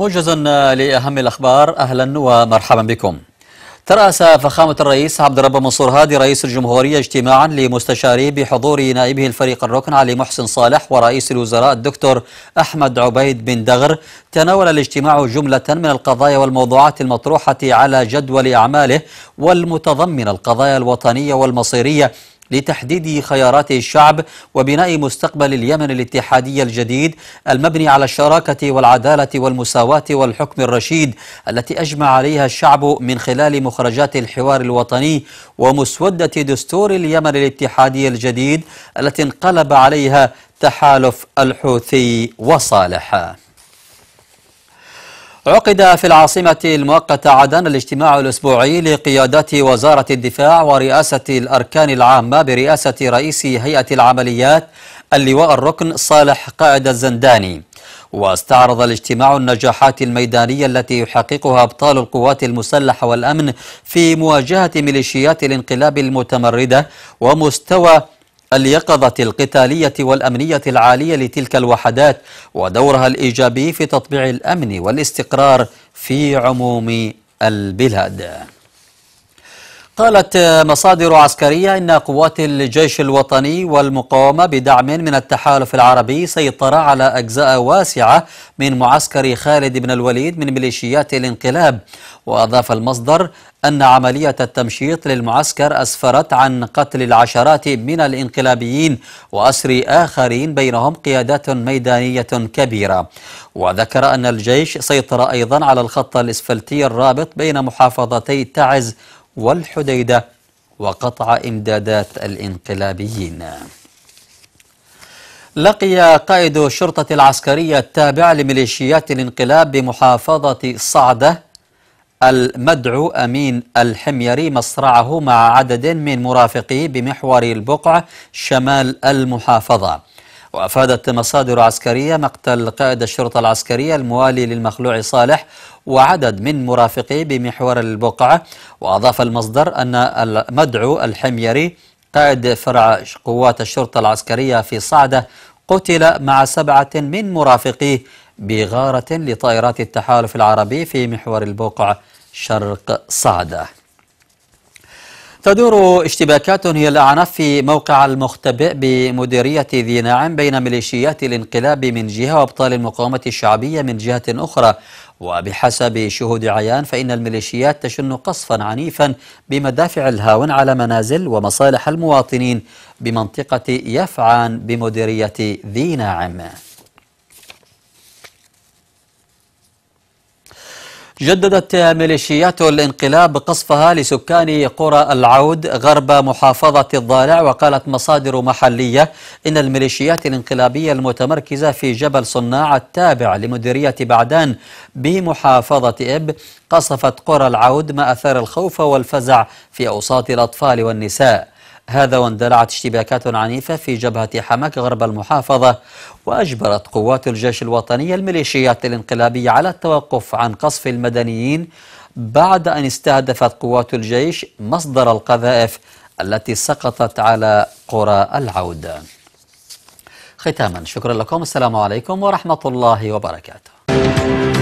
موجز آه، لأهم الأخبار أهلا ومرحبا بكم ترأس فخامة الرئيس عبد الرب منصور هادي رئيس الجمهورية اجتماعا لمستشاريه بحضور نائبه الفريق الركن علي محسن صالح ورئيس الوزراء الدكتور أحمد عبيد بن دغر تناول الاجتماع جملة من القضايا والموضوعات المطروحة على جدول أعماله والمتضمنة القضايا الوطنية والمصيرية لتحديد خيارات الشعب وبناء مستقبل اليمن الاتحادي الجديد المبني على الشراكة والعدالة والمساواة والحكم الرشيد التي أجمع عليها الشعب من خلال مخرجات الحوار الوطني ومسودة دستور اليمن الاتحادي الجديد التي انقلب عليها تحالف الحوثي وصالح عقد في العاصمة المؤقتة عدن الاجتماع الأسبوعي لقيادات وزارة الدفاع ورئاسة الأركان العامة برئاسة رئيس هيئة العمليات اللواء الركن صالح قائد الزنداني واستعرض الاجتماع النجاحات الميدانية التي يحققها أبطال القوات المسلحة والأمن في مواجهة ميليشيات الانقلاب المتمردة ومستوى اليقظة القتالية والأمنية العالية لتلك الوحدات ودورها الإيجابي في تطبيع الأمن والاستقرار في عموم البلاد قالت مصادر عسكرية إن قوات الجيش الوطني والمقاومة بدعم من التحالف العربي سيطر على أجزاء واسعة من معسكر خالد بن الوليد من ميليشيات الانقلاب وأضاف المصدر أن عملية التمشيط للمعسكر أسفرت عن قتل العشرات من الانقلابيين وأسر آخرين بينهم قيادات ميدانية كبيرة وذكر أن الجيش سيطر أيضا على الخط الإسفلتي الرابط بين محافظتي تعز والحديدة وقطع إمدادات الإنقلابيين لقي قائد الشرطة العسكرية التابع لميليشيات الانقلاب بمحافظة صعدة المدعو أمين الحميري مصرعه مع عدد من مرافقيه بمحور البقعة شمال المحافظة وأفادت مصادر عسكرية مقتل قائد الشرطة العسكرية الموالي للمخلوع صالح وعدد من مرافقيه بمحور البقعة وأضاف المصدر أن المدعو الحميري قائد فرع قوات الشرطة العسكرية في صعدة قتل مع سبعة من مرافقيه بغارة لطائرات التحالف العربي في محور البقعة شرق صعده تدور اشتباكات هي الأعنف في موقع المختبئ بمديرية ذي ناعم بين ميليشيات الانقلاب من جهة وأبطال المقاومة الشعبية من جهة أخرى وبحسب شهود عيان فإن الميليشيات تشن قصفا عنيفا بمدافع الهاون على منازل ومصالح المواطنين بمنطقة يفعان بمديرية ذي ناعم جددت ميليشيات الانقلاب قصفها لسكان قرى العود غرب محافظة الضالع وقالت مصادر محلية إن الميليشيات الانقلابية المتمركزة في جبل صناع التابع لمديرية بعدان بمحافظة إب قصفت قرى العود ما أثار الخوف والفزع في أوساط الأطفال والنساء هذا واندلعت اشتباكات عنيفة في جبهة حماك غرب المحافظة وأجبرت قوات الجيش الوطني الميليشيات الانقلابية على التوقف عن قصف المدنيين بعد أن استهدفت قوات الجيش مصدر القذائف التي سقطت على قرى العودة ختاما شكرا لكم السلام عليكم ورحمة الله وبركاته